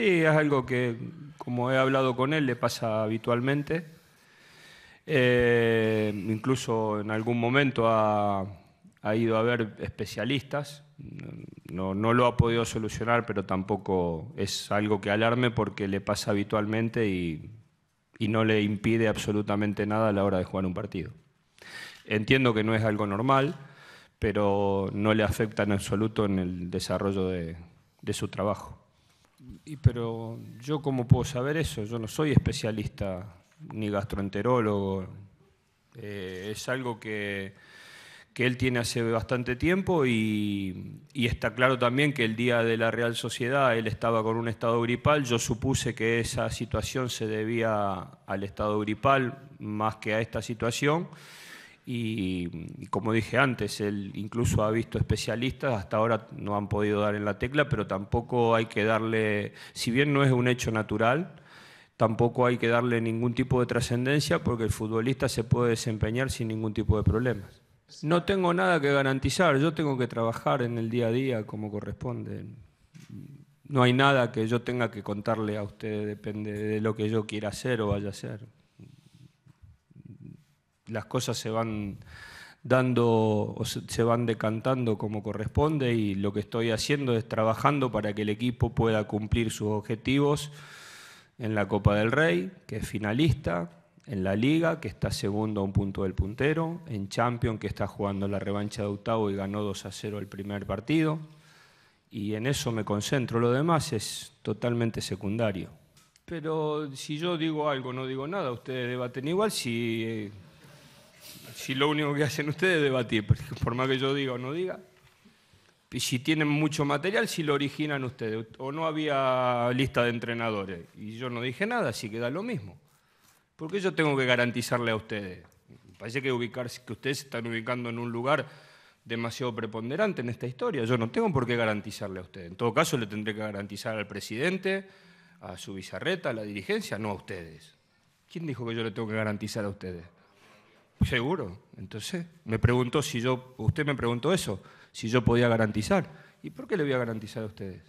Sí, es algo que, como he hablado con él, le pasa habitualmente. Eh, incluso en algún momento ha, ido a ver especialistas. No, lo ha podido solucionar, pero tampoco es algo que alarme porque le pasa habitualmente y, no le impide absolutamente nada a la hora de jugar un partido. Entiendo que no es algo normal, pero no le afecta en absoluto en el desarrollo de su trabajo. Y pero yo cómo puedo saber eso? Yo no soy especialista ni gastroenterólogo. Eh, es algo que, que, él tiene hace bastante tiempo y, y, está claro también que el día de la Real Sociedad él estaba con un estado gripal. Yo supuse que esa situación se debía al estado gripal más que a esta situación y, como dije antes, él incluso ha visto especialistas, hasta ahora no han podido dar en la tecla, pero tampoco hay que darle, si bien no es un hecho natural, tampoco hay que darle ningún tipo de trascendencia porque el futbolista se puede desempeñar sin ningún tipo de problemas. No tengo nada que garantizar, yo tengo que trabajar en el día a día como corresponde. No hay nada que yo tenga que contarle a usted, depende de lo que yo quiera hacer o vaya a hacer las cosas se van dando o se van decantando como corresponde y lo que estoy haciendo es trabajando para que el equipo pueda cumplir sus objetivos en la Copa del Rey, que es finalista, en la Liga, que está segundo a un punto del puntero, en Champions, que está jugando la revancha de octavo y ganó 2 a 0 el primer partido, y en eso me concentro, lo demás es totalmente secundario. Pero si yo digo algo, no digo nada, ustedes debaten igual, si eh, si lo único que hacen ustedes es debatir, por más que yo diga o no diga, y si tienen mucho material, si lo originan ustedes. O no había lista de entrenadores y yo no dije nada, así queda lo mismo. Porque yo tengo que garantizarle a ustedes. Parece que, ubicarse, que ustedes se están ubicando en un lugar demasiado preponderante en esta historia. Yo no tengo por qué garantizarle a ustedes. En todo caso, le tendré que garantizar al presidente, a su bizarreta, a la dirigencia, no a ustedes. ¿Quién dijo que yo le tengo que garantizar a ustedes? Seguro. Entonces, me preguntó si yo, usted me preguntó eso, si yo podía garantizar. ¿Y por qué le voy a garantizar a ustedes?